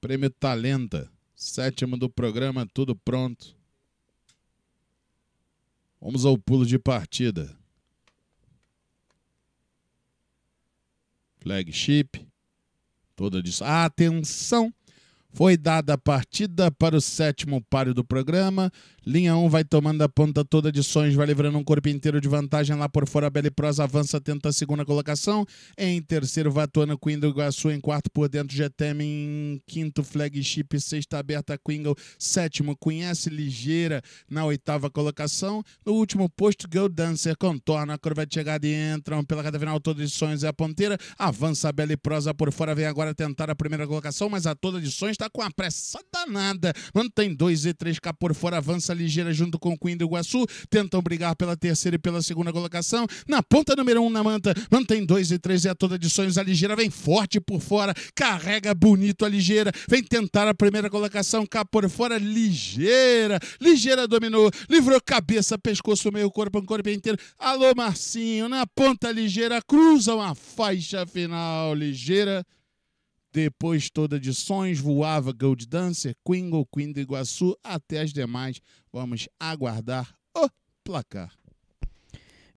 Prêmio Talenta, sétimo do programa, tudo pronto. Vamos ao pulo de partida. Flagship. Toda disso. Atenção! Foi dada a partida para o sétimo páreo do programa. Linha 1 vai tomando a ponta toda de sonhos, vai livrando um corpo inteiro de vantagem lá por fora. Belle Prosa avança, tenta a segunda colocação. Em terceiro, vai Vatuana Quingo Iguaçu. Em quarto, por dentro, GTM. Em quinto, Flagship. Sexta, aberta Quingo. Sétimo, Conhece Ligeira na oitava colocação. No último posto, goldancer Dancer contorna a curva de chegada e entram pela cada final. Toda de sonhos é a ponteira. Avança a Belle Prosa por fora. Vem agora tentar a primeira colocação, mas a toda de sonhos está tá com a pressa danada. Mantém 2 e 3 cá por fora, avança ligeira junto com o Queen do Iguaçu. Tentam brigar pela terceira e pela segunda colocação. Na ponta número 1 um, na manta, mantém 2 e 3 é a toda de sonhos. A ligeira vem forte por fora, carrega bonito a ligeira. Vem tentar a primeira colocação cá por fora, ligeira. Ligeira dominou, livrou cabeça, pescoço, meio corpo, um corpo inteiro. Alô, Marcinho, na ponta ligeira, cruzam a faixa final ligeira. Depois toda de sonhos voava Gold Dancer, Queen ou Queen do Iguaçu, até as demais. Vamos aguardar o placar.